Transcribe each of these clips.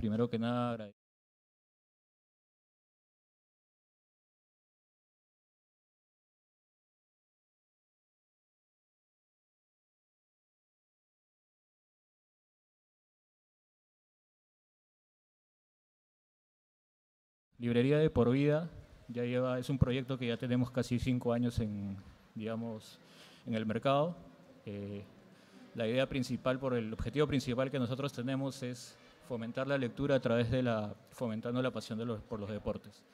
primero que nada agradecer. Librería de por vida ya lleva, es un proyecto que ya tenemos casi cinco años en, digamos, en el mercado. Eh, la idea principal, por el objetivo principal que nosotros tenemos es fomentar la lectura a través de la, fomentando la pasión de los, por los deportes.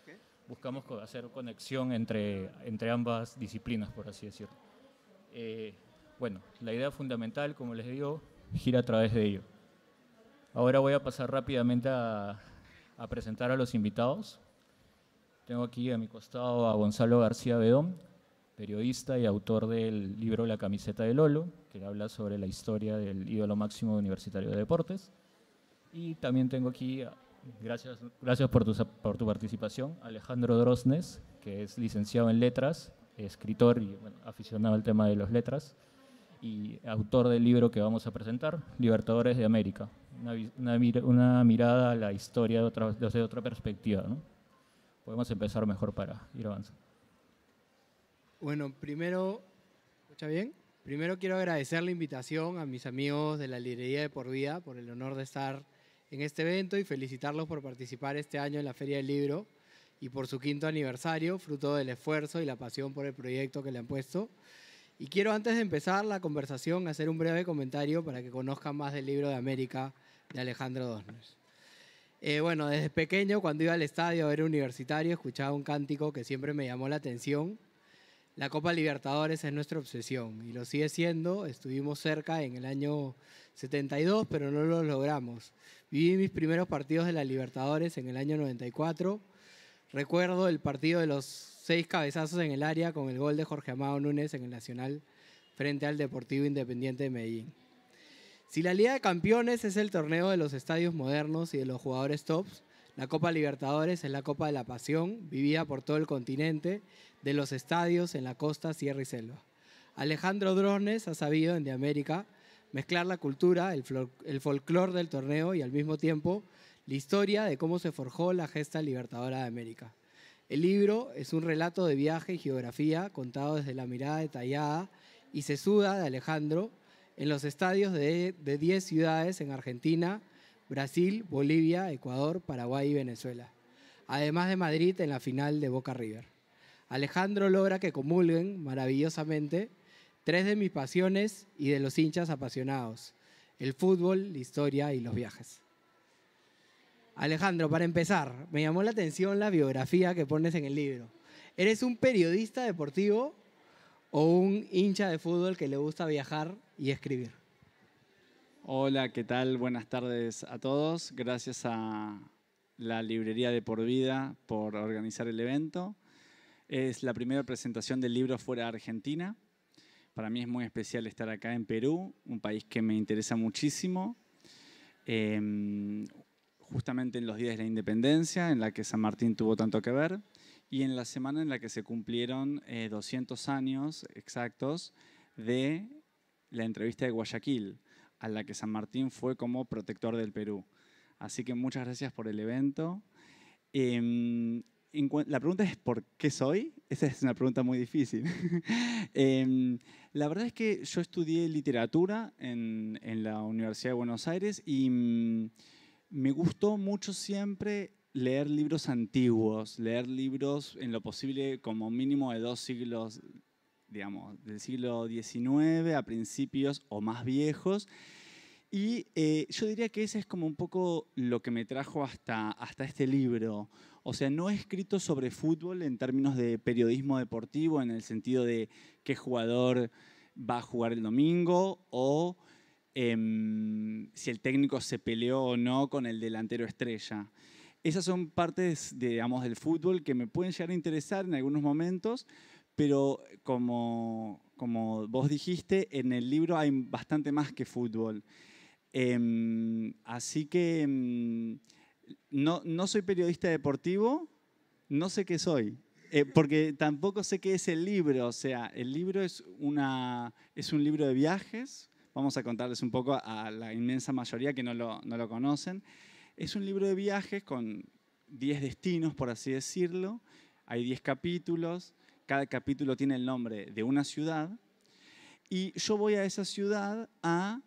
Buscamos hacer conexión entre, ambas disciplinas, por así decirlo. Eh, bueno, la idea fundamental, como les digo, gira a través de ello. Ahora voy a pasar rápidamente a, a presentar a los invitados. Tengo aquí a mi costado a Gonzalo García Bedón, periodista y autor del libro La camiseta de Lolo, que habla sobre la historia del ídolo máximo universitario de deportes. Y también tengo aquí, ah, gracias, gracias por, tu, por tu participación, Alejandro Drosnes, que es licenciado en letras, escritor y aficionado al tema de las letras, y autor del libro que vamos a presentar, Libertadores de América, una, mirada a la historia de desde otra perspectiva. Podemos empezar mejor para ir avanzando. Bueno, primero, ¿escucha bien? Primero quiero agradecer la invitación a mis amigos de la librería de Por Vida por el honor de estar en este evento y felicitarlos por participar este año en la Feria del Libro y por su quinto aniversario, fruto del esfuerzo y la pasión por el proyecto que le han puesto. Y quiero antes de empezar la conversación hacer un breve comentario para que conozcan más del libro de América de Alejandro Dosnes. Eh, bueno, desde pequeño cuando iba al estadio a ver universitario escuchaba un cántico que siempre me llamó la atención. La Copa Libertadores es nuestra obsesión y lo sigue siendo. Estuvimos cerca en el año 72, pero no lo logramos. Viví mis primeros partidos de la Libertadores en el año 94. Recuerdo el partido de los seis cabezazos en el área con el gol de Jorge Amado Núñez en el Nacional frente al Deportivo Independiente de Medellín. Si la Liga de Campeones es el torneo de los estadios modernos y de los jugadores tops, la Copa Libertadores es la Copa de la Pasión, vivida por todo el continente, de los estadios en la costa, sierra y selva. Alejandro Drones ha sabido en De América mezclar la cultura, el, folclore del torneo y al mismo tiempo la historia de cómo se forjó la gesta libertadora de América. El libro es un relato de viaje y geografía contado desde la mirada detallada y sesuda de Alejandro en los estadios de 10 ciudades en Argentina, Brasil, Bolivia, Ecuador, Paraguay y Venezuela, además de Madrid en la final de Boca River. Alejandro logra que comulguen maravillosamente Tres de mis pasiones y de los hinchas apasionados. El fútbol, la historia y los viajes. Alejandro, para empezar, me llamó la atención la biografía que pones en el libro. ¿Eres un periodista deportivo o un hincha de fútbol que le gusta viajar y escribir? Hola, ¿qué tal? Buenas tardes a todos. Gracias a la librería de por vida por organizar el evento. Es la primera presentación del libro fuera de Argentina. Para mí es muy especial estar acá en Perú, un país que me interesa muchísimo. Em, justamente en los días de la independencia, en la que San Martín tuvo tanto que ver, y en la semana en la que se cumplieron 200 eh, años exactos de la entrevista de Guayaquil, a la que San Martín fue como protector del Perú. Así que muchas gracias por el evento. Em, la pregunta es ¿por qué soy? Esa es una pregunta muy difícil. Em, la verdad es que yo estudié literatura en, la Universidad de Buenos Aires y mm, me gustó mucho siempre leer libros antiguos, leer libros en lo posible como mínimo de dos siglos, digamos, del siglo XIX a principios o más viejos. Y eh, yo diría que ese es como un poco lo que me trajo hasta, hasta este libro. O sea, no he escrito sobre fútbol en términos de periodismo deportivo, en el sentido de qué jugador va a jugar el domingo o em, si el técnico se peleó o no con el delantero estrella. Esas son partes, del fútbol que me pueden llegar a interesar en algunos momentos, pero como, vos dijiste, en el libro hay bastante más que fútbol. Em, así que... Em, no, soy periodista deportivo, no sé qué soy. Eh, porque tampoco sé qué es el libro. O sea, el libro es, una, es un libro de viajes. Vamos a contarles un poco a la inmensa mayoría que no lo, no lo conocen. Es un libro de viajes con 10 destinos, por así decirlo. Hay 10 capítulos. Cada capítulo tiene el nombre de una ciudad. Y yo voy a esa ciudad a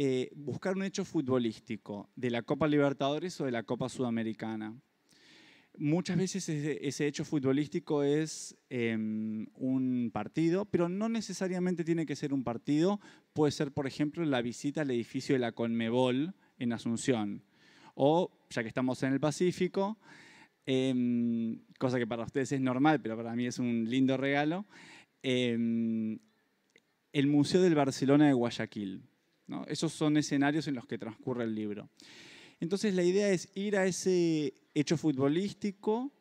eh, buscar un hecho futbolístico de la Copa Libertadores o de la Copa Sudamericana. Muchas veces ese, hecho futbolístico es em, un partido, pero no necesariamente tiene que ser un partido. Puede ser, por ejemplo, la visita al edificio de la Conmebol en Asunción. O, ya que estamos en el Pacífico, em, cosa que para ustedes es normal, pero para mí es un lindo regalo, em, el Museo del Barcelona de Guayaquil esos son escenarios en los que transcurre el libro. Entonces la idea es ir a ese hecho futbolístico,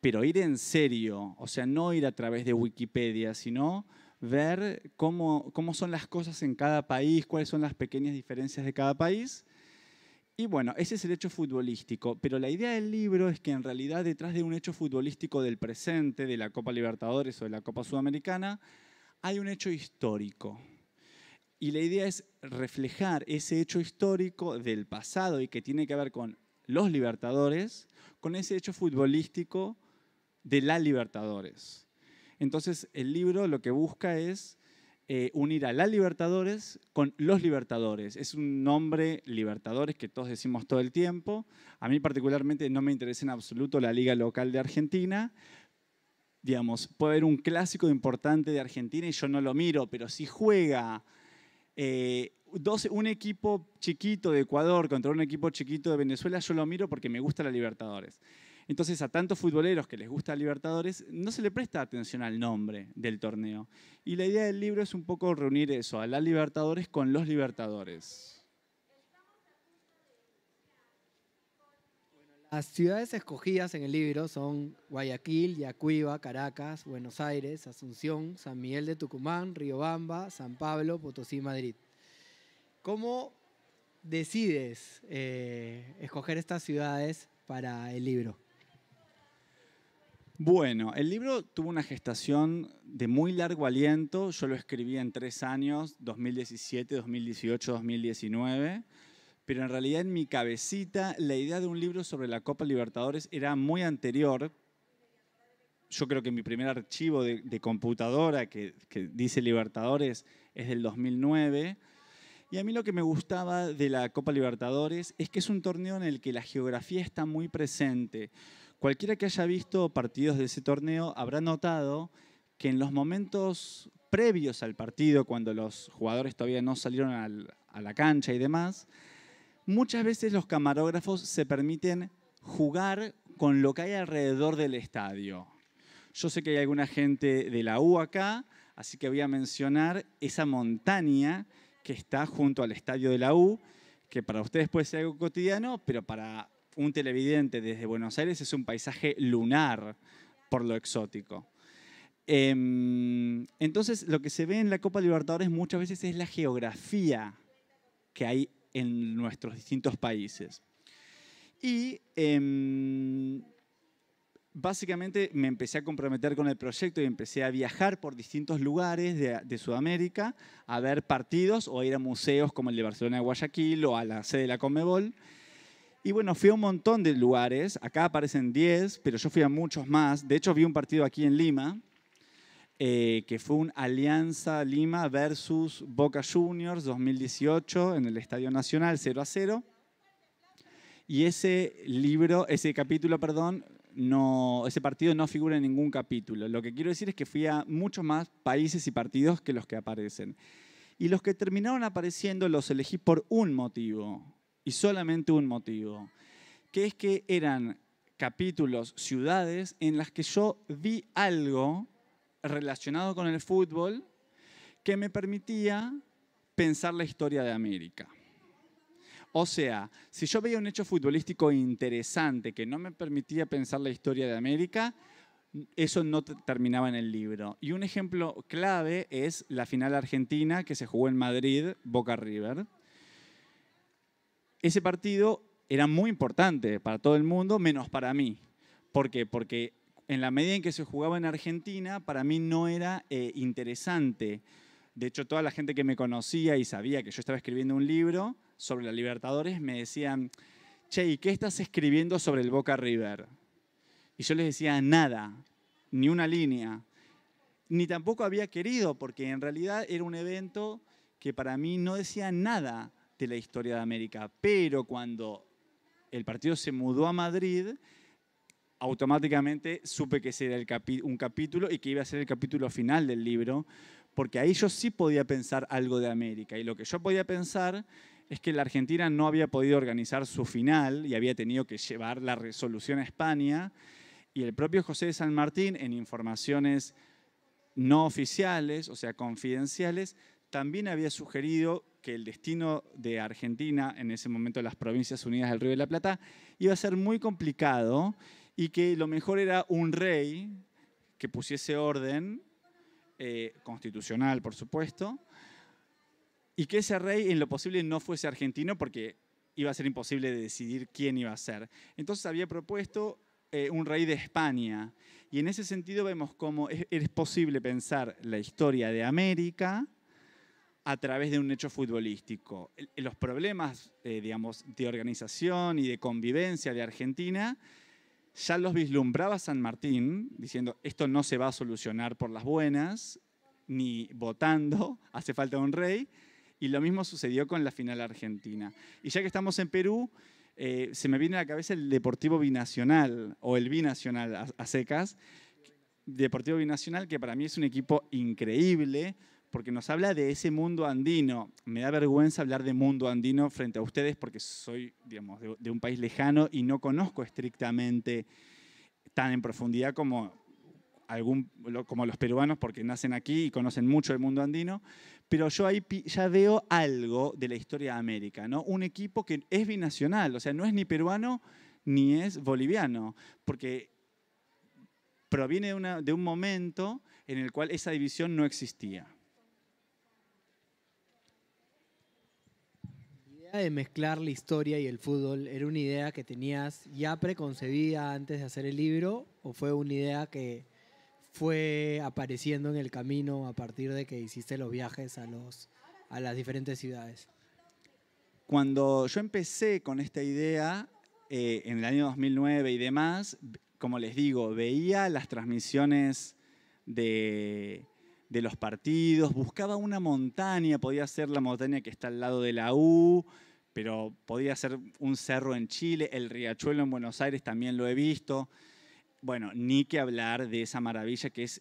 pero ir en serio, o sea, no ir a través de Wikipedia, sino ver cómo son las cosas en cada país, cuáles son las pequeñas diferencias de cada país. Y bueno, ese es el hecho futbolístico, pero la idea del libro es que en realidad detrás de un hecho futbolístico del presente, de la Copa Libertadores o de la Copa Sudamericana, hay un hecho histórico. Y la idea es reflejar ese hecho histórico del pasado y que tiene que ver con los Libertadores, con ese hecho futbolístico de la Libertadores. Entonces, el libro lo que busca es eh, unir a la Libertadores con los Libertadores. Es un nombre Libertadores que todos decimos todo el tiempo. A mí particularmente no me interesa en absoluto la liga local de Argentina. Digamos, puede haber un clásico importante de Argentina y yo no lo miro, pero si juega eh, un equipo chiquito de Ecuador contra un equipo chiquito de Venezuela, yo lo miro porque me gusta la Libertadores. Entonces a tantos futboleros que les gusta la Libertadores no se le presta atención al nombre del torneo. Y la idea del libro es un poco reunir eso, a la Libertadores con los Libertadores. Las ciudades escogidas en el libro son Guayaquil, Yacuiba, Caracas, Buenos Aires, Asunción, San Miguel de Tucumán, Riobamba, San Pablo, Potosí, Madrid. ¿Cómo decides eh, escoger estas ciudades para el libro? Bueno, el libro tuvo una gestación de muy largo aliento. Yo lo escribí en tres años, 2017, 2018, 2019 pero en realidad en mi cabecita la idea de un libro sobre la Copa Libertadores era muy anterior. Yo creo que mi primer archivo de, computadora que, dice Libertadores es del 2009. Y a mí lo que me gustaba de la Copa Libertadores es que es un torneo en el que la geografía está muy presente. Cualquiera que haya visto partidos de ese torneo habrá notado que en los momentos previos al partido, cuando los jugadores todavía no salieron a la cancha y demás, muchas veces los camarógrafos se permiten jugar con lo que hay alrededor del estadio. Yo sé que hay alguna gente de la U acá, así que voy a mencionar esa montaña que está junto al estadio de la U, que para ustedes puede ser algo cotidiano, pero para un televidente desde Buenos Aires es un paisaje lunar por lo exótico. Em, entonces, lo que se ve en la Copa Libertadores muchas veces es la geografía que hay en nuestros distintos países. Y em, básicamente me empecé a comprometer con el proyecto y empecé a viajar por distintos lugares de, Sudamérica a ver partidos o ir a museos como el de Barcelona de Guayaquil o a la sede de la Comebol. Y bueno, fui a un montón de lugares, acá aparecen 10, pero yo fui a muchos más. De hecho, vi un partido aquí en Lima, eh, que fue un Alianza Lima versus Boca Juniors 2018 en el Estadio Nacional 0 a 0. Y ese libro, ese capítulo, perdón, no, ese partido no figura en ningún capítulo. Lo que quiero decir es que fui a muchos más países y partidos que los que aparecen. Y los que terminaron apareciendo los elegí por un motivo, y solamente un motivo, que es que eran capítulos, ciudades en las que yo vi algo relacionado con el fútbol que me permitía pensar la historia de América. O sea, si yo veía un hecho futbolístico interesante que no me permitía pensar la historia de América, eso no terminaba en el libro. Y un ejemplo clave es la final argentina que se jugó en Madrid, Boca River. Ese partido era muy importante para todo el mundo, menos para mí. ¿Por qué? Porque en la medida en que se jugaba en Argentina, para mí no era eh, interesante. De hecho, toda la gente que me conocía y sabía que yo estaba escribiendo un libro sobre la Libertadores me decían, che, ¿y qué estás escribiendo sobre el Boca River? Y yo les decía, nada, ni una línea. Ni tampoco había querido, porque en realidad era un evento que para mí no decía nada de la historia de América. Pero cuando el partido se mudó a Madrid, automáticamente supe que ese era un capítulo y que iba a ser el capítulo final del libro, porque ahí yo sí podía pensar algo de América. Y lo que yo podía pensar es que la Argentina no había podido organizar su final y había tenido que llevar la resolución a España. Y el propio José de San Martín, en informaciones no oficiales, o sea, confidenciales, también había sugerido que el destino de Argentina, en ese momento las Provincias Unidas del Río de la Plata, iba a ser muy complicado y que lo mejor era un rey que pusiese orden, eh, constitucional por supuesto, y que ese rey en lo posible no fuese argentino porque iba a ser imposible de decidir quién iba a ser. Entonces había propuesto eh, un rey de España. Y en ese sentido vemos cómo es, posible pensar la historia de América a través de un hecho futbolístico. los problemas, eh, digamos, de organización y de convivencia de Argentina ya los vislumbraba San Martín, diciendo, esto no se va a solucionar por las buenas, ni votando, hace falta un rey, y lo mismo sucedió con la final argentina. Y ya que estamos en Perú, eh, se me viene a la cabeza el Deportivo Binacional, o el Binacional a secas, Deportivo Binacional, que para mí es un equipo increíble, porque nos habla de ese mundo andino. Me da vergüenza hablar de mundo andino frente a ustedes porque soy, digamos, de, un país lejano y no conozco estrictamente tan en profundidad como, algún, como los peruanos porque nacen aquí y conocen mucho el mundo andino, pero yo ahí ya veo algo de la historia de América, ¿no? Un equipo que es binacional, o sea, no es ni peruano ni es boliviano, porque proviene de un momento en el cual esa división no existía. idea de mezclar la historia y el fútbol era una idea que tenías ya preconcebida antes de hacer el libro o fue una idea que fue apareciendo en el camino a partir de que hiciste los viajes a, los, a las diferentes ciudades? Cuando yo empecé con esta idea eh, en el año 2009 y demás, como les digo, veía las transmisiones de de los partidos, buscaba una montaña, podía ser la montaña que está al lado de la U, pero podía ser un cerro en Chile, el riachuelo en Buenos Aires también lo he visto. Bueno, ni que hablar de esa maravilla que es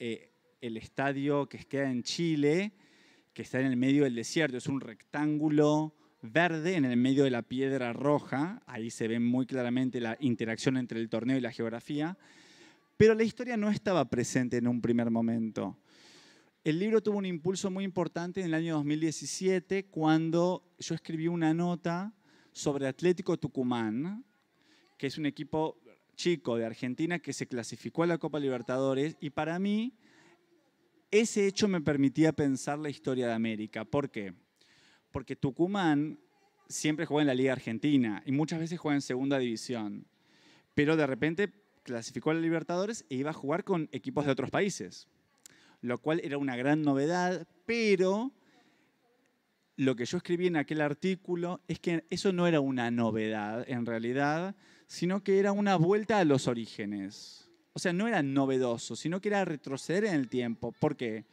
eh, el estadio que queda en Chile, que está en el medio del desierto, es un rectángulo verde en el medio de la piedra roja, ahí se ve muy claramente la interacción entre el torneo y la geografía, pero la historia no estaba presente en un primer momento. El libro tuvo un impulso muy importante en el año 2017 cuando yo escribí una nota sobre Atlético Tucumán, que es un equipo chico de Argentina que se clasificó a la Copa Libertadores y para mí ese hecho me permitía pensar la historia de América. ¿Por qué? Porque Tucumán siempre juega en la Liga Argentina y muchas veces juega en Segunda División, pero de repente clasificó a la Libertadores e iba a jugar con equipos de otros países lo cual era una gran novedad, pero lo que yo escribí en aquel artículo es que eso no era una novedad en realidad, sino que era una vuelta a los orígenes. O sea, no era novedoso, sino que era retroceder en el tiempo. ¿Por qué?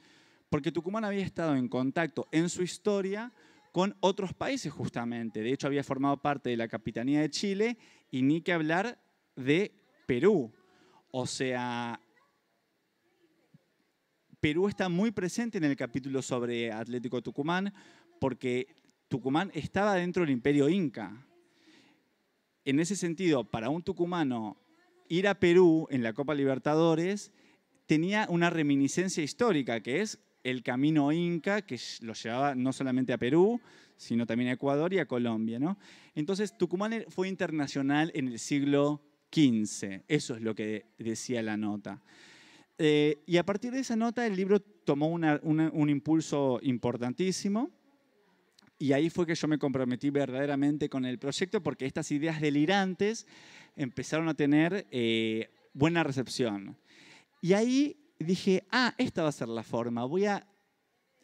Porque Tucumán había estado en contacto en su historia con otros países justamente. De hecho, había formado parte de la Capitanía de Chile y ni que hablar de Perú. O sea, Perú está muy presente en el capítulo sobre Atlético Tucumán porque Tucumán estaba dentro del imperio inca. En ese sentido, para un tucumano ir a Perú en la Copa Libertadores tenía una reminiscencia histórica, que es el camino inca que lo llevaba no solamente a Perú, sino también a Ecuador y a Colombia. ¿no? Entonces, Tucumán fue internacional en el siglo XV, eso es lo que decía la nota. Eh, y a partir de esa nota el libro tomó un impulso importantísimo y ahí fue que yo me comprometí verdaderamente con el proyecto porque estas ideas delirantes empezaron a tener eh, buena recepción. Y ahí dije, ah, esta va a ser la forma, voy a...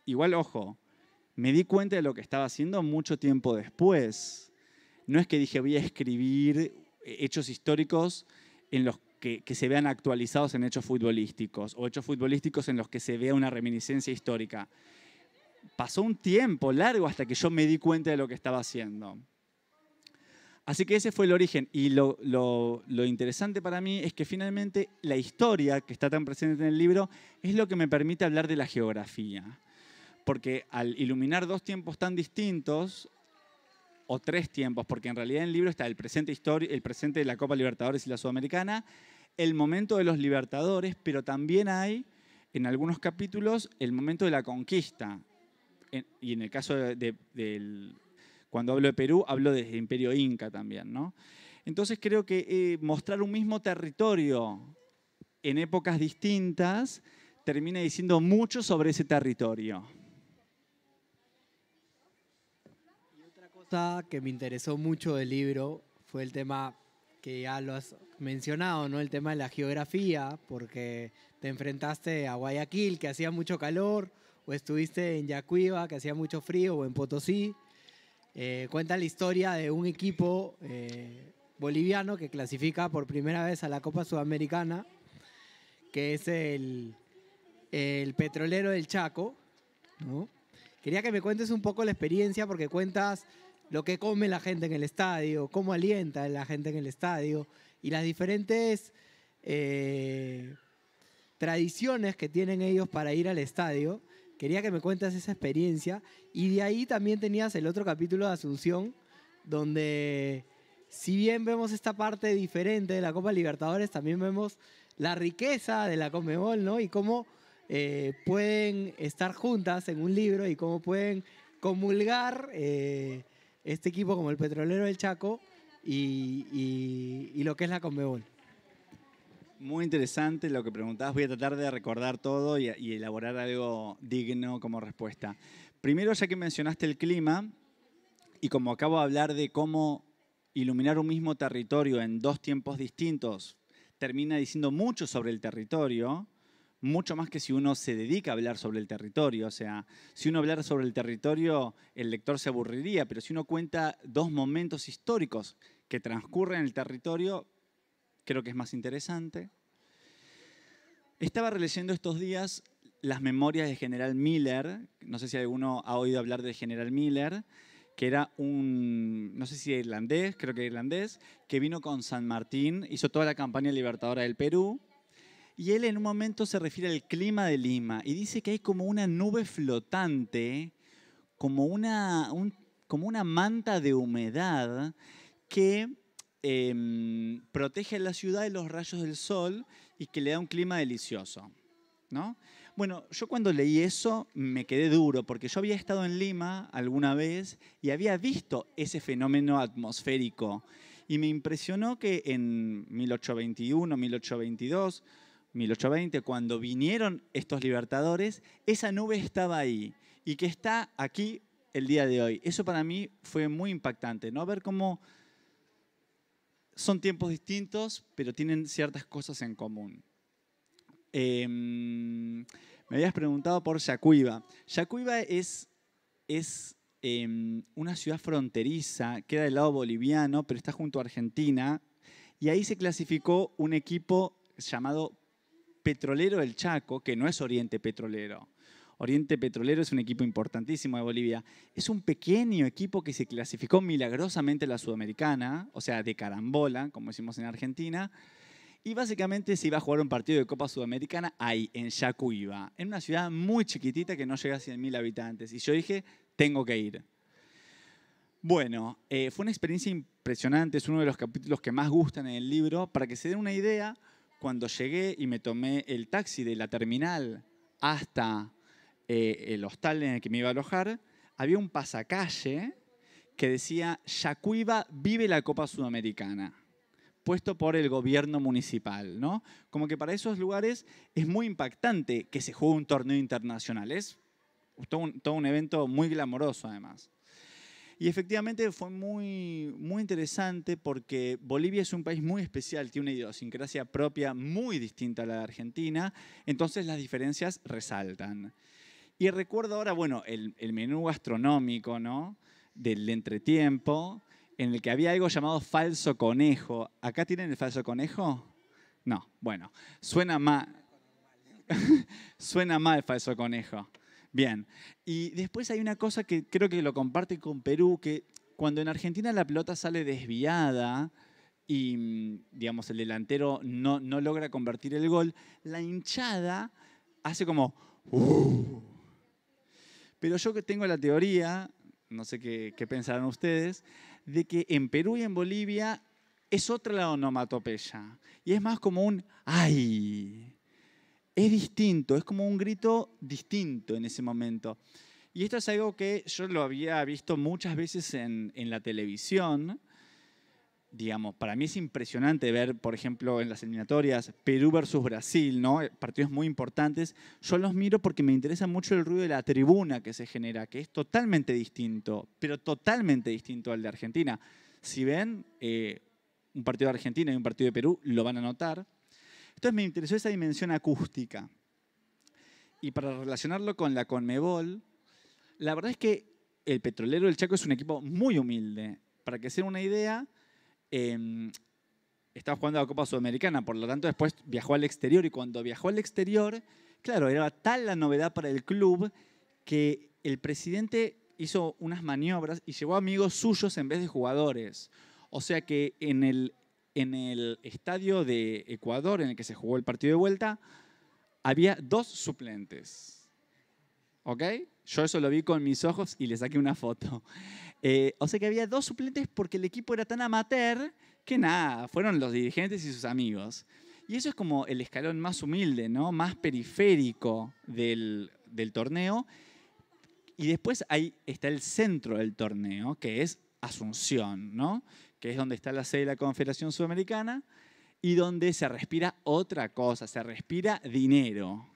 Igual, ojo, me di cuenta de lo que estaba haciendo mucho tiempo después. No es que dije, voy a escribir hechos históricos en los que, se vean actualizados en hechos futbolísticos o hechos futbolísticos en los que se vea una reminiscencia histórica. Pasó un tiempo largo hasta que yo me di cuenta de lo que estaba haciendo. Así que ese fue el origen. Y lo interesante para mí es que finalmente la historia que está tan presente en el libro es lo que me permite hablar de la geografía porque al iluminar dos tiempos tan distintos, o tres tiempos, porque en realidad en el libro está el presente, el presente de la Copa Libertadores y la Sudamericana, el momento de los Libertadores, pero también hay en algunos capítulos el momento de la conquista. y en el caso de, cuando hablo de Perú, hablo del Imperio Inca también, ¿no? Entonces creo que eh, mostrar un mismo territorio en épocas distintas termina diciendo mucho sobre ese territorio. que me interesó mucho del libro fue el tema que ya lo has mencionado, ¿no? El tema de la geografía, porque te enfrentaste a Guayaquil, que hacía mucho calor, o estuviste en Yacuiba, que hacía mucho frío, o en Potosí. Eh, cuenta la historia de un equipo eh, boliviano que clasifica por primera vez a la Copa Sudamericana, que es el, el Petrolero del Chaco, Quería que me cuentes un poco la experiencia, porque cuentas lo que come la gente en el estadio, cómo alienta la gente en el estadio y las diferentes eh, tradiciones que tienen ellos para ir al estadio. Quería que me cuentas esa experiencia y de ahí también tenías el otro capítulo de Asunción donde si bien vemos esta parte diferente de la Copa Libertadores, también vemos la riqueza de la Comebol, ¿no? Y cómo eh, pueden estar juntas en un libro y cómo pueden comulgar eh, este equipo como el Petrolero del Chaco y, lo que es la Conmebol. Muy interesante lo que preguntabas. Voy a tratar de recordar todo y, y, elaborar algo digno como respuesta. Primero, ya que mencionaste el clima, y como acabo de hablar de cómo iluminar un mismo territorio en dos tiempos distintos termina diciendo mucho sobre el territorio, mucho más que si uno se dedica a hablar sobre el territorio. O sea, si uno hablara sobre el territorio, el lector se aburriría, pero si uno cuenta dos momentos históricos que transcurren en el territorio, creo que es más interesante. Estaba releyendo estos días las memorias de General Miller, no sé si alguno ha oído hablar de General Miller, que era un, no sé si irlandés, creo que irlandés, que vino con San Martín, hizo toda la campaña libertadora del Perú, y él en un momento se refiere al clima de Lima y dice que hay como una nube flotante, como una, como una manta de humedad que em, protege a la ciudad de los rayos del sol y que le da un clima delicioso. ¿no? Bueno, yo cuando leí eso me quedé duro porque yo había estado en Lima alguna vez y había visto ese fenómeno atmosférico y me impresionó que en 1821, 1822, 1820, cuando vinieron estos libertadores, esa nube estaba ahí y que está aquí el día de hoy. Eso para mí fue muy impactante, ¿no? Ver cómo son tiempos distintos, pero tienen ciertas cosas en común. Em, me habías preguntado por Yacuiba. Yacuiba es, es em, una ciudad fronteriza, que era del lado boliviano, pero está junto a Argentina. Y ahí se clasificó un equipo llamado Petrolero del Chaco, que no es Oriente Petrolero. Oriente Petrolero es un equipo importantísimo de Bolivia. Es un pequeño equipo que se clasificó milagrosamente a la Sudamericana, o sea, de carambola, como decimos en Argentina. Y básicamente se iba a jugar un partido de Copa Sudamericana ahí, en Yacuiba, en una ciudad muy chiquitita que no llega a 100.000 habitantes. Y yo dije, tengo que ir. Bueno, eh, fue una experiencia impresionante, es uno de los capítulos que más gustan en el libro. Para que se den una idea, cuando llegué y me tomé el taxi de la terminal hasta eh, el hostal en el que me iba a alojar, había un pasacalle que decía Yacuiba vive la Copa Sudamericana, puesto por el gobierno municipal, ¿no? Como que para esos lugares es muy impactante que se juegue un torneo internacional, es todo un, todo un evento muy glamoroso además. Y efectivamente fue muy, muy interesante porque Bolivia es un país muy especial, tiene una idiosincrasia propia muy distinta a la de Argentina, entonces las diferencias resaltan. Y recuerdo ahora, bueno, el, menú gastronómico, ¿no? Del entretiempo, en el que había algo llamado falso conejo. ¿Acá tienen el falso conejo? No, bueno, suena más suena mal falso conejo. Bien, y después hay una cosa que creo que lo comparte con Perú, que cuando en Argentina la pelota sale desviada y, mm, digamos, el delantero no, logra convertir el gol, la hinchada hace como... Uh". Pero yo que tengo la teoría, no sé qué, qué pensarán ustedes, de que en Perú y en Bolivia es otra la onomatopeya. Y es más como un ¡ay! es distinto, es como un grito distinto en ese momento. Y esto es algo que yo lo había visto muchas veces en, la televisión. Digamos, para mí es impresionante ver, por ejemplo, en las eliminatorias Perú versus Brasil, ¿no? Partidos muy importantes. Yo los miro porque me interesa mucho el ruido de la tribuna que se genera, que es totalmente distinto, pero totalmente distinto al de Argentina. Si ven eh, un partido de Argentina y un partido de Perú, lo van a notar entonces me interesó esa dimensión acústica. Y para relacionarlo con la Conmebol, la verdad es que el Petrolero del Chaco es un equipo muy humilde. Para que sea una idea, em, estaba jugando a la Copa Sudamericana, por lo tanto después viajó al exterior y cuando viajó al exterior, claro, era tal la novedad para el club que el presidente hizo unas maniobras y llevó amigos suyos en vez de jugadores. O sea que en el en el estadio de Ecuador en el que se jugó el partido de vuelta, había dos suplentes. ¿Ok? Yo eso lo vi con mis ojos y le saqué una foto. Eh, o sea que había dos suplentes porque el equipo era tan amateur que nada, fueron los dirigentes y sus amigos. Y eso es como el escalón más humilde, ¿no? Más periférico del, del torneo. Y después ahí está el centro del torneo, que es Asunción, ¿no? que es donde está la sede de la Confederación Sudamericana, y donde se respira otra cosa, se respira dinero.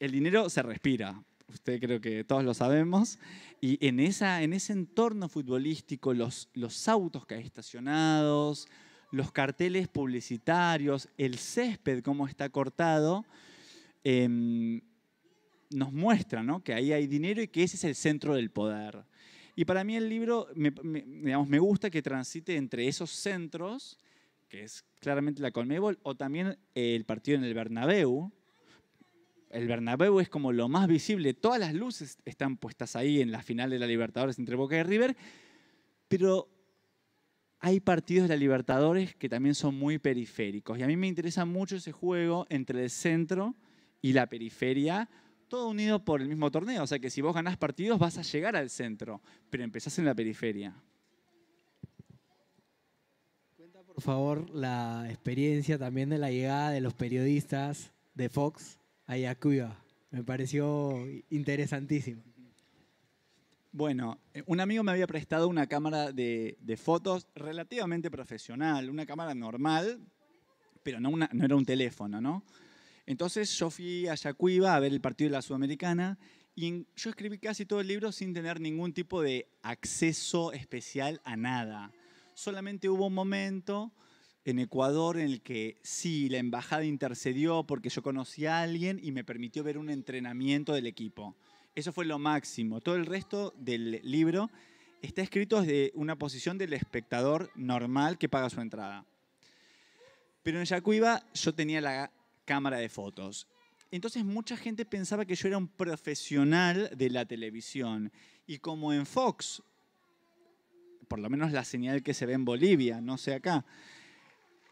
El dinero se respira, usted creo que todos lo sabemos, y en, esa, en ese entorno futbolístico, los, autos que hay estacionados, los carteles publicitarios, el césped, cómo está cortado, em, nos muestra ¿no? que ahí hay dinero y que ese es el centro del poder. Y para mí el libro, me, digamos, me gusta que transite entre esos centros, que es claramente la colmebol o también el partido en el Bernabéu. El Bernabéu es como lo más visible, todas las luces están puestas ahí en la final de la Libertadores entre Boca y River, pero hay partidos de la Libertadores que también son muy periféricos. Y a mí me interesa mucho ese juego entre el centro y la periferia, todo unido por el mismo torneo. O sea que si vos ganás partidos vas a llegar al centro, pero empezás en la periferia. Cuenta por favor la experiencia también de la llegada de los periodistas de Fox a Yacuya. Me pareció interesantísimo. Bueno, eh, un amigo me había prestado una cámara de, fotos relativamente profesional, una cámara normal, pero no era un teléfono, ¿no? Entonces yo fui a Yacuiba a ver el partido de la Sudamericana y yo escribí casi todo el libro sin tener ningún tipo de acceso especial a nada. Solamente hubo un momento en Ecuador en el que sí, la embajada intercedió porque yo conocí a alguien y me permitió ver un entrenamiento del equipo. Eso fue lo máximo. Todo el resto del libro está escrito desde una posición del espectador normal que paga su entrada. Pero en Yacuiba yo tenía la cámara de fotos. Entonces mucha gente pensaba que yo era un profesional de la televisión. Y como en Fox, por lo menos la señal que se ve en Bolivia, no sé acá,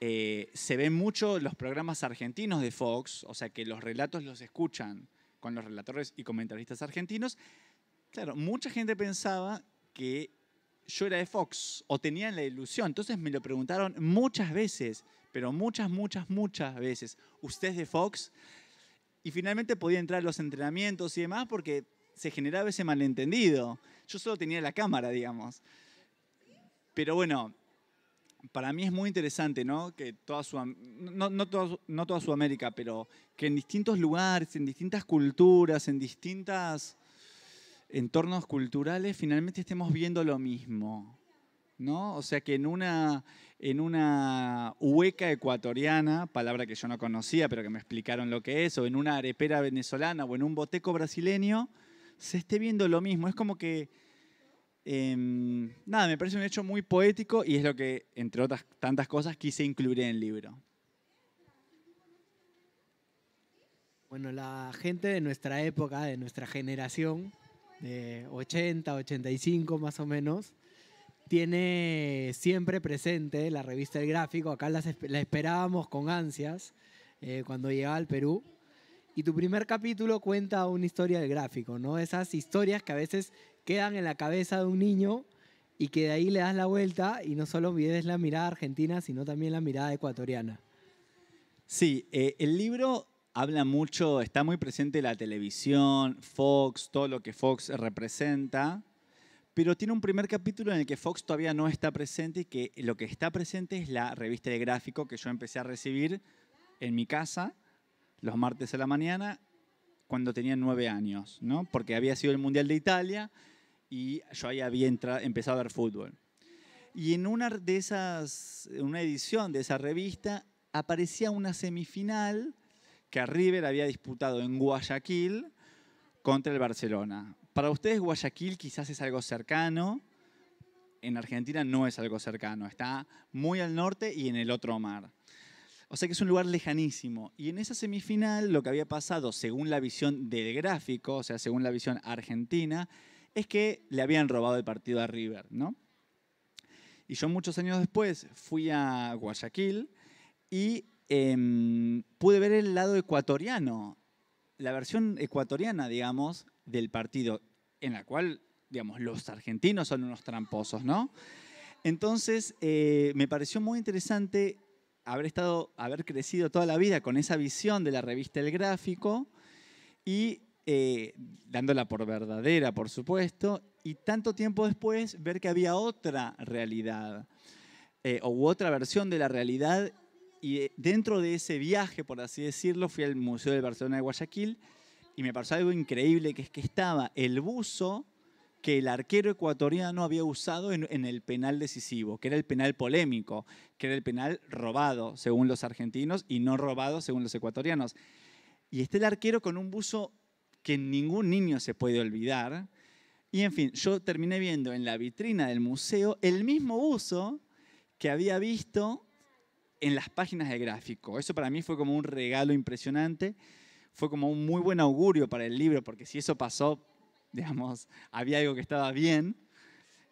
eh, se ven mucho los programas argentinos de Fox, o sea que los relatos los escuchan con los relatores y comentaristas argentinos. Claro, mucha gente pensaba que yo era de Fox o tenían la ilusión. Entonces me lo preguntaron muchas veces pero muchas, muchas, muchas veces usted es de Fox y finalmente podía entrar a los entrenamientos y demás porque se generaba ese malentendido. Yo solo tenía la cámara, digamos. Pero bueno, para mí es muy interesante, ¿no? Que toda su, no, no toda pero que en distintos lugares, en distintas culturas, en distintos entornos culturales, finalmente estemos viendo lo mismo. ¿no? O sea que en una, hueca ecuatoriana, palabra que yo no conocía, pero que me explicaron lo que es, o en una arepera venezolana, o en un boteco brasileño, se esté viendo lo mismo. Es como que, em, nada, me parece un hecho muy poético y es lo que, entre otras tantas cosas, quise incluir en el libro. Bueno, la gente de nuestra época, de nuestra generación, de 80, 85 más o menos, tiene siempre presente la revista El Gráfico. Acá la esperábamos con ansias eh, cuando llegaba al Perú. Y tu primer capítulo cuenta una historia del gráfico, ¿no? Esas historias que a veces quedan en la cabeza de un niño y que de ahí le das la vuelta y no solo vienes la mirada argentina, sino también la mirada ecuatoriana. Sí, eh, el libro habla mucho, está muy presente la televisión, Fox, todo lo que Fox representa, pero tiene un primer capítulo en el que Fox todavía no está presente y que lo que está presente es la revista de gráfico que yo empecé a recibir en mi casa los martes a la mañana cuando tenía nueve años, ¿no? Porque había sido el Mundial de Italia y yo ahí había empezado a ver fútbol. Y en una de esas, una edición de esa revista aparecía una semifinal que River había disputado en Guayaquil contra el Barcelona. Para ustedes Guayaquil quizás es algo cercano, en Argentina no es algo cercano, está muy al norte y en el otro mar. O sea que es un lugar lejanísimo. Y en esa semifinal lo que había pasado, según la visión del gráfico, o sea, según la visión argentina, es que le habían robado el partido a River, ¿no? Y yo muchos años después fui a Guayaquil y em, pude ver el lado ecuatoriano, la versión ecuatoriana, digamos, del partido en la cual, digamos, los argentinos son unos tramposos, ¿no? Entonces, eh, me pareció muy interesante haber estado, haber crecido toda la vida con esa visión de la revista El Gráfico y eh, dándola por verdadera, por supuesto, y tanto tiempo después ver que había otra realidad eh, o otra versión de la realidad y dentro de ese viaje, por así decirlo, fui al Museo de Barcelona de Guayaquil y me pasó algo increíble, que es que estaba el buzo que el arquero ecuatoriano había usado en, el penal decisivo, que era el penal polémico, que era el penal robado según los argentinos y no robado según los ecuatorianos. Y está el arquero con un buzo que ningún niño se puede olvidar. Y en fin, yo terminé viendo en la vitrina del museo el mismo buzo que había visto en las páginas de gráfico. Eso para mí fue como un regalo impresionante fue como un muy buen augurio para el libro, porque si eso pasó, digamos, había algo que estaba bien.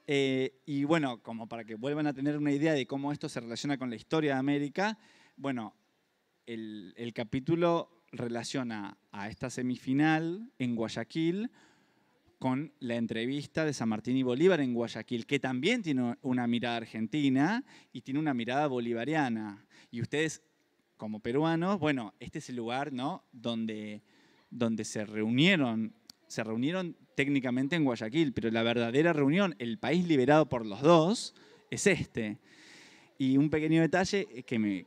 Eh, y bueno, como para que vuelvan a tener una idea de cómo esto se relaciona con la historia de América, bueno, el, el capítulo relaciona a esta semifinal en Guayaquil con la entrevista de San Martín y Bolívar en Guayaquil, que también tiene una mirada argentina y tiene una mirada bolivariana. Y ustedes como peruanos, bueno, este es el lugar ¿no? donde, donde se reunieron, se reunieron técnicamente en Guayaquil, pero la verdadera reunión, el país liberado por los dos, es este. Y un pequeño detalle que, me,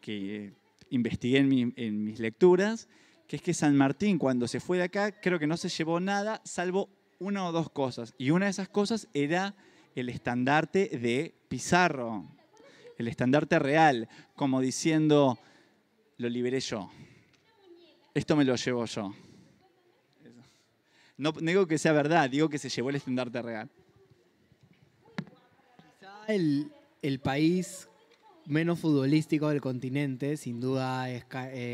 investigué en, en mis lecturas, que es que San Martín cuando se fue de acá creo que no se llevó nada salvo una o dos cosas. Y una de esas cosas era el estandarte de Pizarro, el estandarte real, como diciendo, lo liberé yo. Esto me lo llevo yo. No, no digo que sea verdad, digo que se llevó el estandarte real. Quizá el, el país menos futbolístico del continente, sin duda, es,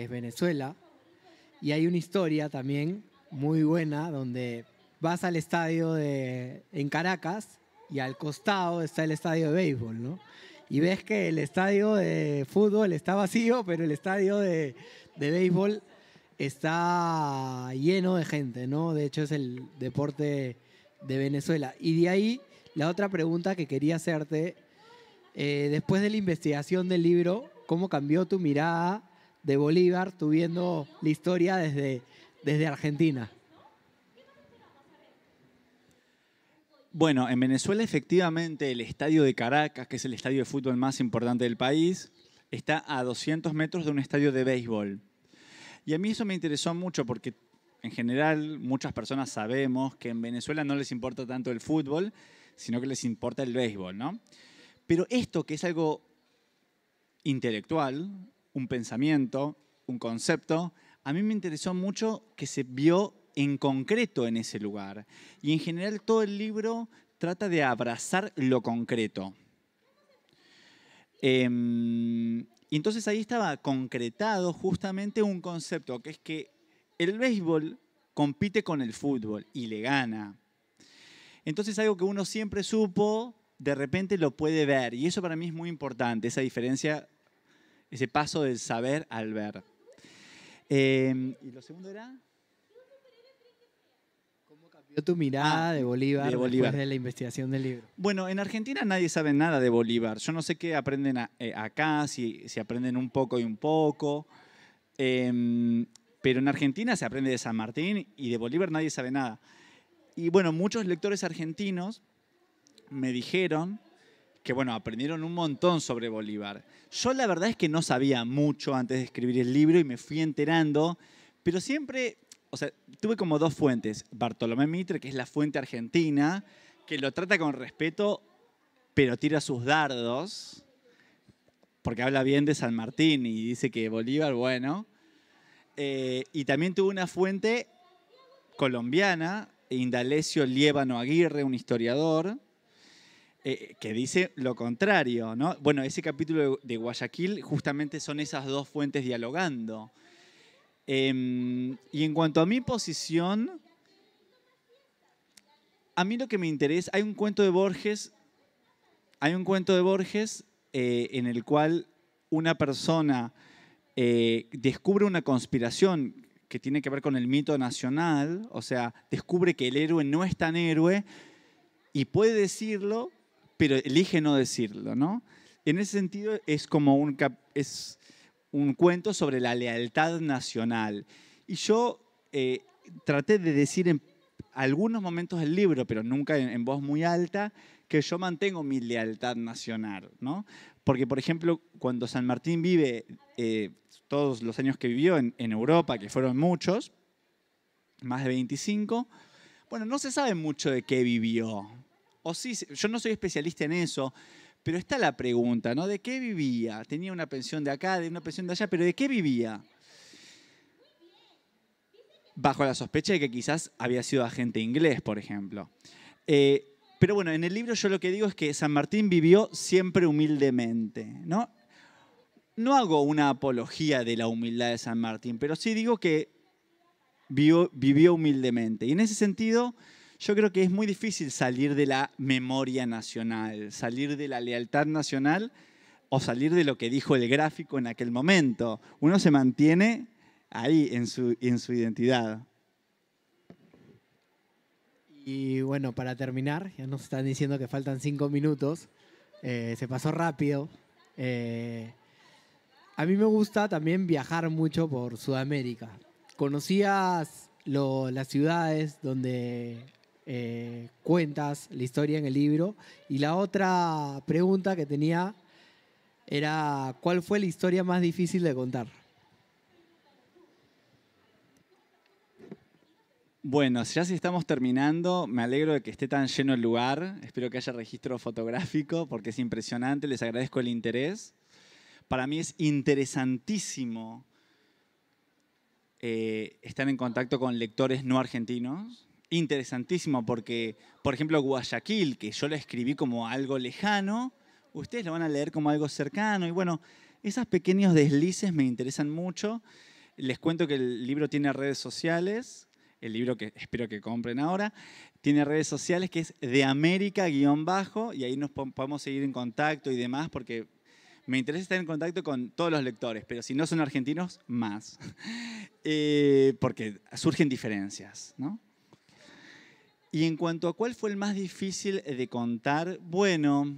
Venezuela. Y hay una historia también muy buena donde vas al estadio en Caracas y al costado está el estadio de béisbol, ¿no? y ves que el estadio de fútbol está vacío, pero el estadio de, béisbol está lleno de gente, ¿no? De hecho es el deporte de Venezuela. Y de ahí la otra pregunta que quería hacerte, eh, después de la investigación del libro, ¿cómo cambió tu mirada de Bolívar, tú viendo la historia desde, desde Argentina? Bueno, en Venezuela efectivamente el estadio de Caracas, que es el estadio de fútbol más importante del país, está a 200 metros de un estadio de béisbol. Y a mí eso me interesó mucho porque en general muchas personas sabemos que en Venezuela no les importa tanto el fútbol, sino que les importa el béisbol, ¿no? Pero esto que es algo intelectual, un pensamiento, un concepto, a mí me interesó mucho que se vio en concreto en ese lugar. Y en general todo el libro trata de abrazar lo concreto. Em, y entonces ahí estaba concretado justamente un concepto, que es que el béisbol compite con el fútbol y le gana. Entonces algo que uno siempre supo, de repente lo puede ver. Y eso para mí es muy importante, esa diferencia, ese paso del saber al ver. Em, ¿Y lo segundo era? tu mirada ah, de Bolívar, de Bolívar. después de la investigación del libro? Bueno, en Argentina nadie sabe nada de Bolívar. Yo no sé qué aprenden eh, acá, si, si, aprenden un poco y un poco. Em, pero en Argentina se aprende de San Martín y de Bolívar nadie sabe nada. Y bueno, muchos lectores argentinos me dijeron que bueno, aprendieron un montón sobre Bolívar. Yo la verdad es que no sabía mucho antes de escribir el libro y me fui enterando, pero siempre tuve como dos fuentes. Bartolomé Mitre, que es la fuente argentina, que lo trata con respeto, pero tira sus dardos, porque habla bien de San Martín y dice que Bolívar, bueno. Eh, y también tuve una fuente colombiana, Indalecio Liébano Aguirre, un historiador, eh, que dice lo contrario, ¿no? Bueno, ese capítulo de Guayaquil justamente son esas dos fuentes dialogando. Em, y en cuanto a mi posición, a mí lo que me interesa, hay un cuento de Borges, hay un cuento de Borges eh, en el cual una persona eh, descubre una conspiración que tiene que ver con el mito nacional, o sea, descubre que el héroe no es tan héroe y puede decirlo, pero elige no decirlo, ¿no? En ese sentido es como un... es, un cuento sobre la lealtad nacional. Y yo eh, traté de decir en algunos momentos del libro, pero nunca en, voz muy alta, que yo mantengo mi lealtad nacional, ¿no? Porque, por ejemplo, cuando San Martín vive eh, todos los años que vivió en, en Europa, que fueron muchos, más de 25, bueno, no se sabe mucho de qué vivió. O sí, yo no soy especialista en eso, pero está la pregunta, ¿no? ¿De qué vivía? Tenía una pensión de acá, de una pensión de allá, pero ¿de qué vivía? Bajo la sospecha de que quizás había sido agente inglés, por ejemplo. Eh, pero bueno, en el libro yo lo que digo es que San Martín vivió siempre humildemente, ¿no? No hago una apología de la humildad de San Martín, pero sí digo que vivió humildemente. Y en ese sentido, yo creo que es muy difícil salir de la memoria nacional, salir de la lealtad nacional o salir de lo que dijo el gráfico en aquel momento. Uno se mantiene ahí en su, en su identidad. Y bueno, para terminar, ya nos están diciendo que faltan cinco minutos. Eh, se pasó rápido. Eh, a mí me gusta también viajar mucho por Sudamérica. Conocías las ciudades donde eh, cuentas la historia en el libro. Y la otra pregunta que tenía era, ¿cuál fue la historia más difícil de contar? Bueno, ya si estamos terminando, me alegro de que esté tan lleno el lugar. Espero que haya registro fotográfico porque es impresionante. Les agradezco el interés. Para mí es interesantísimo eh, estar en contacto con lectores no argentinos interesantísimo porque, por ejemplo, Guayaquil, que yo lo escribí como algo lejano, ustedes lo van a leer como algo cercano. Y bueno, esos pequeños deslices me interesan mucho. Les cuento que el libro tiene redes sociales, el libro que espero que compren ahora, tiene redes sociales que es de América-bajo y ahí nos podemos seguir en contacto y demás porque me interesa estar en contacto con todos los lectores, pero si no son argentinos, más, eh, porque surgen diferencias, ¿no? Y en cuanto a cuál fue el más difícil eh, de contar, bueno,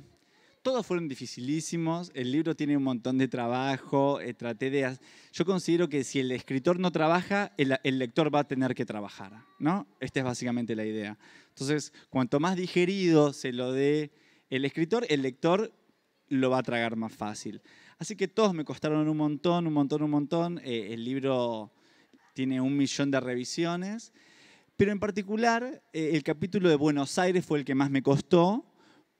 todos fueron dificilísimos, el libro tiene un montón de trabajo, estrategias. Eh, yo considero que si el escritor no trabaja, el, lector va a tener que trabajar, ¿no? Esta es básicamente la idea. Entonces, cuanto más digerido se lo dé el escritor, el lector lo va a tragar más fácil. Así que todos me costaron un montón, un montón, un montón. Eh, el libro tiene un millón de revisiones. Pero en particular, eh, el capítulo de Buenos Aires fue el que más me costó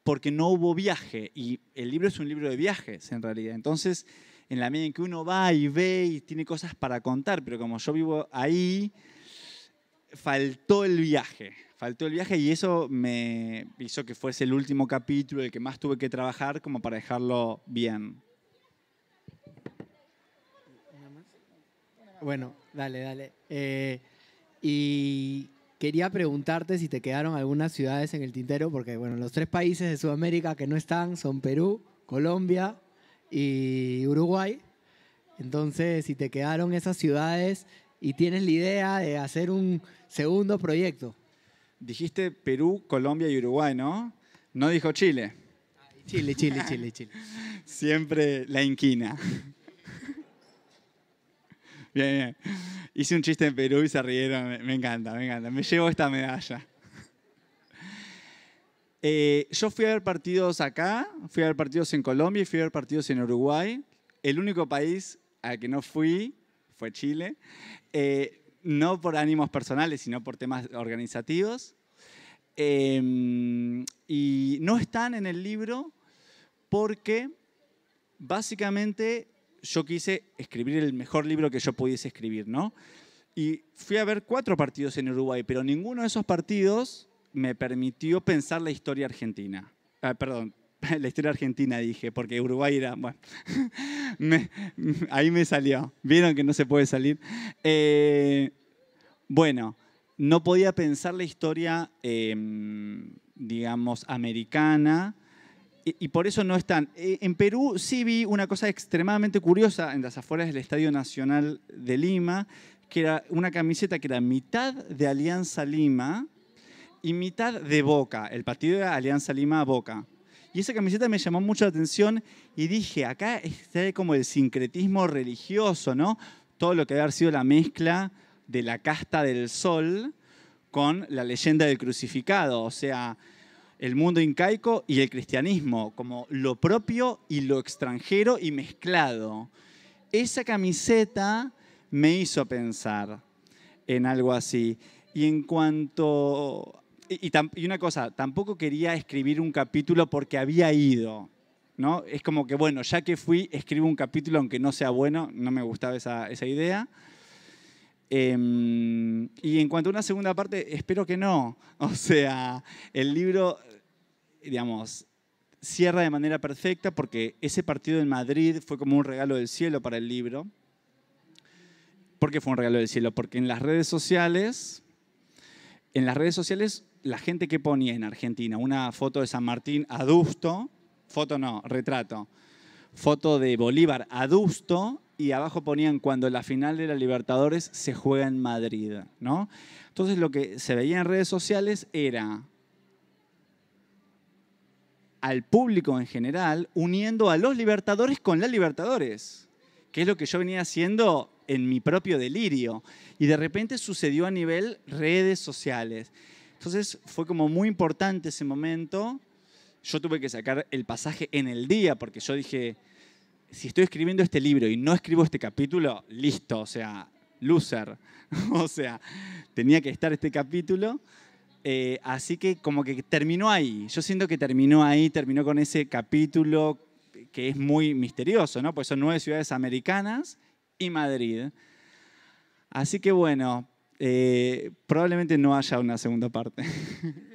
porque no hubo viaje. Y el libro es un libro de viajes, en realidad. Entonces, en la medida en que uno va y ve y tiene cosas para contar, pero como yo vivo ahí, faltó el viaje. Faltó el viaje y eso me hizo que fuese el último capítulo, el que más tuve que trabajar como para dejarlo bien. Bueno, dale, dale. Eh, y quería preguntarte si te quedaron algunas ciudades en el tintero, porque bueno, los tres países de Sudamérica que no están son Perú, Colombia y Uruguay. Entonces, si te quedaron esas ciudades y tienes la idea de hacer un segundo proyecto. Dijiste Perú, Colombia y Uruguay, ¿no? No dijo Chile. Chile, Chile, Chile, Chile. Siempre la inquina. Bien, bien. Hice un chiste en Perú y se rieron. Me, encanta, me encanta. Me llevo esta medalla. Eh, yo fui a ver partidos acá, fui a ver partidos en Colombia y fui a ver partidos en Uruguay. El único país al que no fui fue Chile. Eh, no por ánimos personales, sino por temas organizativos. Em, y no están en el libro porque básicamente yo quise escribir el mejor libro que yo pudiese escribir, ¿no? Y fui a ver cuatro partidos en Uruguay, pero ninguno de esos partidos me permitió pensar la historia argentina. Ah, perdón, la historia argentina dije, porque Uruguay era, ahí me salió. ¿Vieron que no se puede salir? Eh, bueno, no podía pensar la historia, em, digamos, americana y, por eso no están. Eh, en Perú sí vi una cosa extremadamente curiosa en las afueras del Estadio Nacional de Lima, que era una camiseta que era mitad de Alianza Lima y mitad de Boca. El partido de Alianza Lima-Boca. a Y esa camiseta me llamó mucho la atención y dije, acá está como el sincretismo religioso, ¿no? Todo lo que debe haber sido la mezcla de la casta del sol con la leyenda del crucificado. O sea, el mundo incaico y el cristianismo, como lo propio y lo extranjero y mezclado. Esa camiseta me hizo pensar en algo así. Y en cuanto... Y, una cosa, tampoco quería escribir un capítulo porque había ido. ¿no? Es como que, bueno, ya que fui, escribo un capítulo, aunque no sea bueno, no me gustaba esa idea. Em, y en cuanto a una segunda parte, espero que no. O sea, el libro, digamos, cierra de manera perfecta porque ese partido en Madrid fue como un regalo del cielo para el libro. ¿Por qué fue un regalo del cielo? Porque en las redes sociales, en las redes sociales, la gente que ponía en Argentina una foto de San Martín adusto, foto no, retrato, foto de Bolívar adusto, y abajo ponían cuando la final de la Libertadores se juega en Madrid, ¿no? Entonces lo que se veía en redes sociales era al público en general uniendo a los Libertadores con las Libertadores, que es lo que yo venía haciendo en mi propio delirio. Y de repente sucedió a nivel redes sociales. Entonces fue como muy importante ese momento. Yo tuve que sacar el pasaje en el día porque yo dije, si estoy escribiendo este libro y no escribo este capítulo, listo, o sea, loser. o sea, tenía que estar este capítulo. Eh, así que como que terminó ahí. Yo siento que terminó ahí, terminó con ese capítulo que es muy misterioso, ¿no? Pues son nueve ciudades americanas y Madrid. Así que bueno, eh, probablemente no haya una segunda parte.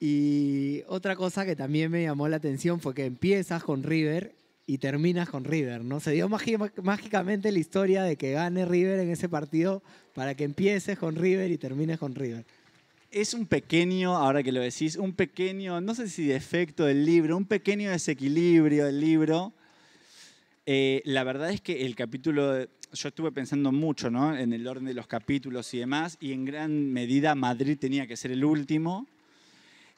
Y otra cosa que también me llamó la atención fue que empiezas con River y terminas con River, ¿no? Se dio mágicamente la historia de que gane River en ese partido para que empieces con River y termines con River. Es un pequeño, ahora que lo decís, un pequeño, no sé si defecto del libro, un pequeño desequilibrio del libro. Eh, la verdad es que el capítulo, yo estuve pensando mucho, ¿no? En el orden de los capítulos y demás, y en gran medida Madrid tenía que ser el último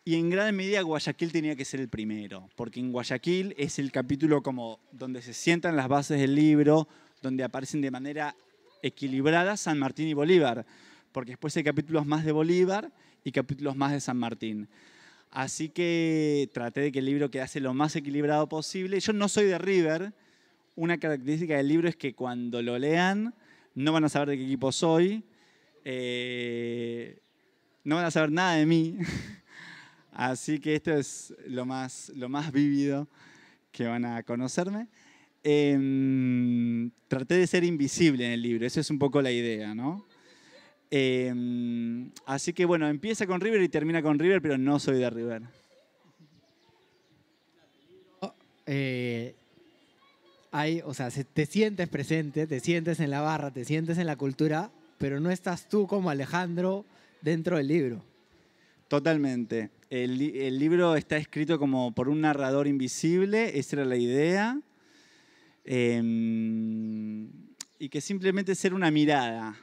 y en gran medida Guayaquil tenía que ser el primero, porque en Guayaquil es el capítulo como donde se sientan las bases del libro, donde aparecen de manera equilibrada San Martín y Bolívar, porque después hay capítulos más de Bolívar y capítulos más de San Martín. Así que traté de que el libro quedase lo más equilibrado posible. Yo no soy de River. Una característica del libro es que cuando lo lean no van a saber de qué equipo soy, eh, no van a saber nada de mí. Así que esto es lo más, lo más vívido que van a conocerme. Em, traté de ser invisible en el libro, esa es un poco la idea, ¿no? Em, así que bueno, empieza con River y termina con River, pero no soy de River. Eh, o sea, te sientes presente, te sientes en la barra, te sientes en la cultura, pero no estás tú como Alejandro dentro del libro. Totalmente. El, libro está escrito como por un narrador invisible, esa era la idea. Em, y que simplemente ser una mirada.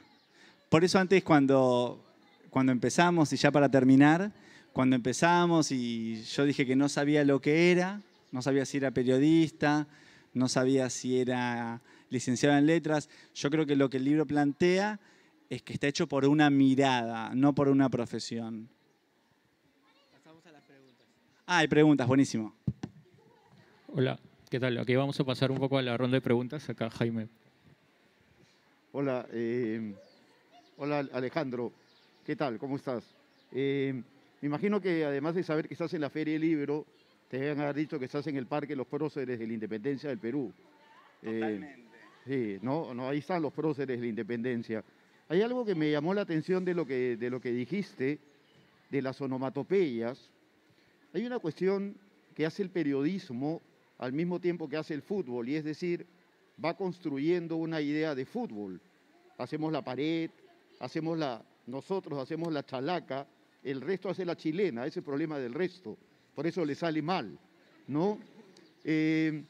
Por eso antes cuando, cuando empezamos, y ya para terminar, cuando empezamos y yo dije que no sabía lo que era, no sabía si era periodista, no sabía si era licenciado en letras, yo creo que lo que el libro plantea es que está hecho por una mirada, no por una profesión. Ah, hay preguntas, buenísimo. Hola, ¿qué tal? Aquí vamos a pasar un poco a la ronda de preguntas. Acá Jaime. Hola, eh, hola Alejandro. ¿Qué tal? ¿Cómo estás? Eh, me imagino que además de saber que estás en la Feria del Libro, te deben dicho que estás en el Parque Los Próceres de la Independencia del Perú. Eh, Totalmente. sí, ¿no? no, ahí están los próceres de la independencia. Hay algo que me llamó la atención de lo que, de lo que dijiste, de las onomatopeyas, hay una cuestión que hace el periodismo al mismo tiempo que hace el fútbol, y es decir, va construyendo una idea de fútbol. Hacemos la pared, hacemos la, nosotros hacemos la chalaca, el resto hace la chilena, ese es el problema del resto, por eso le sale mal, ¿no? Eh,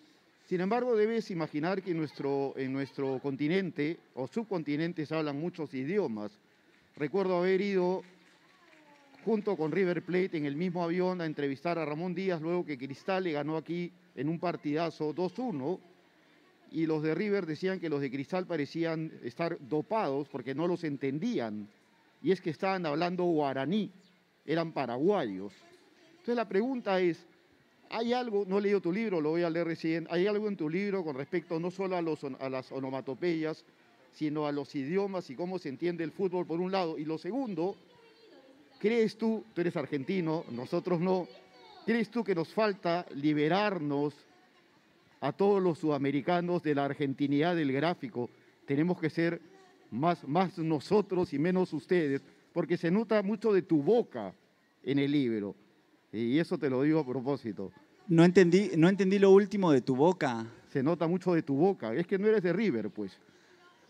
sin embargo, debes imaginar que nuestro, en nuestro continente o subcontinentes hablan muchos idiomas. Recuerdo haber ido junto con River Plate en el mismo avión a entrevistar a Ramón Díaz luego que Cristal le ganó aquí en un partidazo 2-1 y los de River decían que los de Cristal parecían estar dopados porque no los entendían y es que estaban hablando guaraní, eran paraguayos. Entonces la pregunta es, ¿hay algo, no he leído tu libro, lo voy a leer recién, ¿hay algo en tu libro con respecto no solo a, a las onomatopeyas, sino a los idiomas y cómo se entiende el fútbol por un lado? Y lo segundo, ¿Crees tú, tú eres argentino, nosotros no, crees tú que nos falta liberarnos a todos los sudamericanos de la argentinidad del gráfico? Tenemos que ser más, más nosotros y menos ustedes, porque se nota mucho de tu boca en el libro. Y eso te lo digo a propósito. No entendí, no entendí lo último de tu boca. Se nota mucho de tu boca. Es que no eres de River, pues.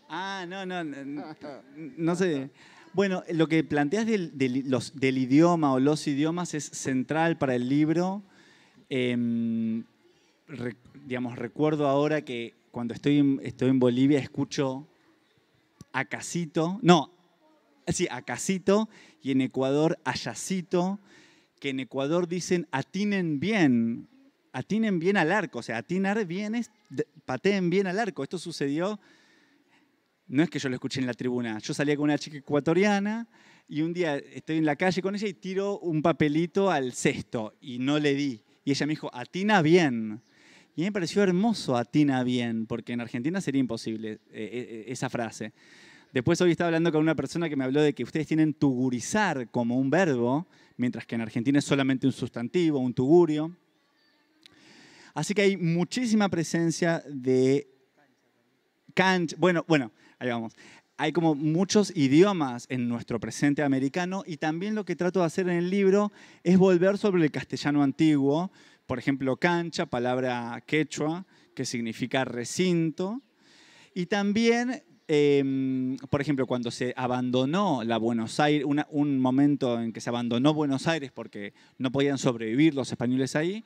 Ah, no, no, no sé. Bueno, lo que planteas del, idioma o los idiomas es central para el libro. Em, recuerdo ahora que cuando estoy en, estoy en Bolivia escucho a Casito, no, sí, a Casito y en Ecuador ayacito. que en Ecuador dicen atinen bien, atinen bien al arco, o sea, atinar bien es, pateen bien al arco. Esto sucedió no es que yo lo escuché en la tribuna. Yo salía con una chica ecuatoriana y un día estoy en la calle con ella y tiro un papelito al cesto y no le di. Y ella me dijo, atina bien. Y a mí me pareció hermoso, atina bien, porque en Argentina sería imposible eh, eh, eh, esa frase. Después hoy estaba hablando con una persona que me habló de que ustedes tienen tugurizar como un verbo, mientras que en Argentina es solamente un sustantivo, un tugurio. Así que hay muchísima presencia de cancha. Bueno, bueno, hay como muchos idiomas en nuestro presente americano y también lo que trato de hacer en el libro es volver sobre el castellano antiguo, por ejemplo, cancha, palabra quechua, que significa recinto, y también em, por ejemplo, cuando se abandonó la Buenos Aires, un momento en que se abandonó Buenos Aires porque no podían sobrevivir los españoles ahí,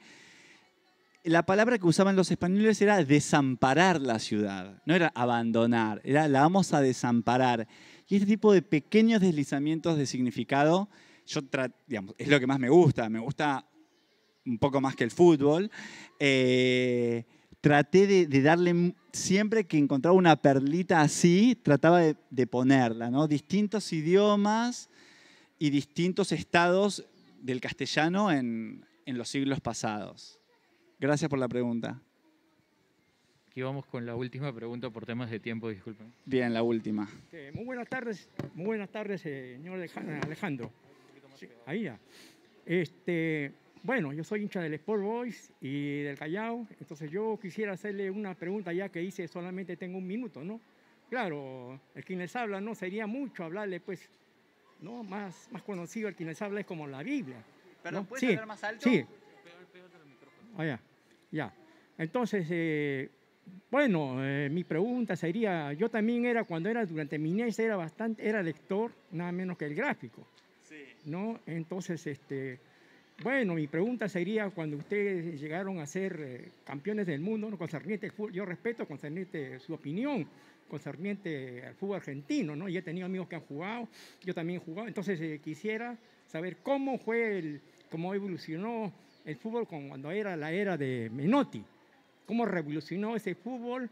la palabra que usaban los españoles era desamparar la ciudad, no era abandonar, era la vamos a desamparar. Y este tipo de pequeños deslizamientos de significado, yo es lo que más me gusta, me gusta un poco más que el fútbol. Eh, traté de, darle, siempre que encontraba una perlita así, trataba de, ponerla, ¿no? Distintos idiomas y distintos estados del castellano en los siglos pasados. Gracias por la pregunta. Aquí vamos con la última pregunta por temas de tiempo, disculpen. Bien, la última. muy buenas tardes, muy buenas tardes, eh, señor Alejandro. ahí ya. Este, bueno, yo soy hincha del Sport Boys y del Callao, entonces yo quisiera hacerle una pregunta ya que hice, solamente tengo un minuto, ¿no? Claro, el quien les habla no sería mucho hablarle, pues, ¿no? Más, más conocido, el quien les habla es como la Biblia. ¿Pero Perdón, ¿puedes sí, más alto? Sí, Ah ya. Entonces, eh, bueno, eh, mi pregunta sería, yo también era, cuando era durante mi niñez, era bastante, era lector, nada menos que el gráfico. Sí. ¿No? Entonces, este, bueno, mi pregunta sería, cuando ustedes llegaron a ser eh, campeones del mundo, ¿no? concerniente, yo respeto concerniente su opinión, concerniente al fútbol argentino, ¿no? Y he tenido amigos que han jugado, yo también he jugado. Entonces, quisiera saber cómo fue el, cómo evolucionó el fútbol cuando era la era de Menotti, cómo revolucionó ese fútbol,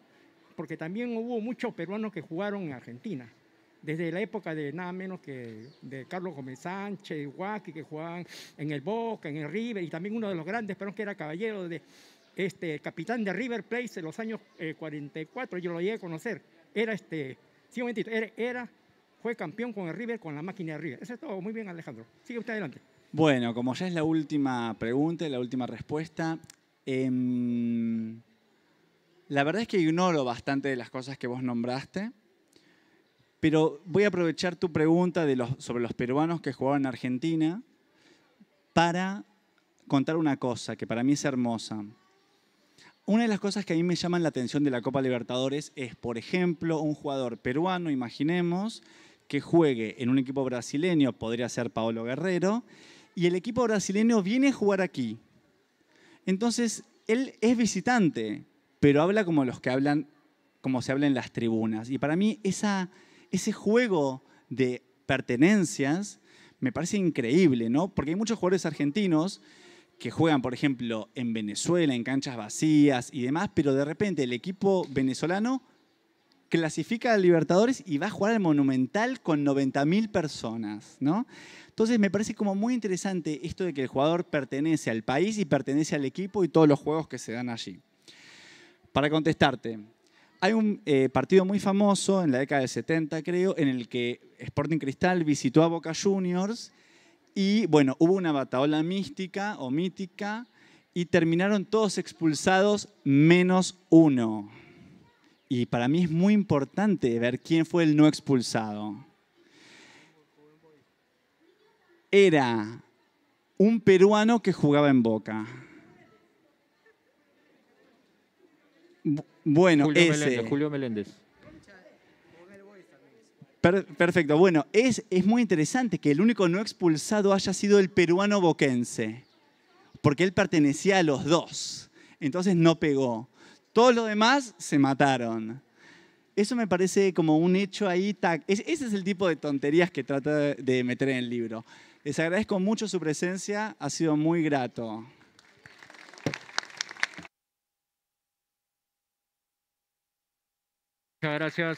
porque también hubo muchos peruanos que jugaron en Argentina, desde la época de nada menos que de Carlos Gómez Sánchez, Huaki, que jugaban en el Boca, en el River, y también uno de los grandes peruanos que era caballero de este capitán de River Place en los años 44, eh, yo lo llegué a conocer, era este, sí, un momentito, era, fue campeón con el River, con la máquina de River. Eso es todo, muy bien Alejandro. Sigue usted adelante. Bueno, como ya es la última pregunta y la última respuesta, em, la verdad es que ignoro bastante de las cosas que vos nombraste, pero voy a aprovechar tu pregunta sobre los peruanos que jugaban en Argentina para contar una cosa que para mí es hermosa. Una de las cosas que a mí me llaman la atención de la Copa Libertadores es, por ejemplo, un jugador peruano, imaginemos, que juegue en un equipo brasileño, podría ser Paolo Guerrero, y el equipo brasileño viene a jugar aquí. Entonces, él es visitante, pero habla como los que hablan, como se habla en las tribunas. Y para mí ese juego de pertenencias me parece increíble, ¿no? Porque hay muchos jugadores argentinos que juegan, por ejemplo, en Venezuela, en canchas vacías y demás, pero de repente el equipo venezolano clasifica a Libertadores y va a jugar al Monumental con 90.000 personas, ¿no? Entonces me parece como muy interesante esto de que el jugador pertenece al país y pertenece al equipo y todos los juegos que se dan allí. Para contestarte, hay un eh, partido muy famoso en la década del 70, creo, en el que Sporting Cristal visitó a Boca Juniors y, bueno, hubo una bataola mística o mítica y terminaron todos expulsados menos uno. Y para mí es muy importante ver quién fue el no expulsado. Era un peruano que jugaba en Boca. Bueno, ese. Julio Meléndez. perfecto. Bueno, es, es muy interesante que el único no expulsado haya sido el peruano boquense, porque él pertenecía a los dos. Entonces no pegó. Todos los demás se mataron. Eso me parece como un hecho ahí. Ese es el tipo de tonterías que trata de meter en el libro. Les agradezco mucho su presencia, ha sido muy grato. Muchas gracias.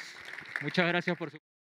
Muchas gracias por su...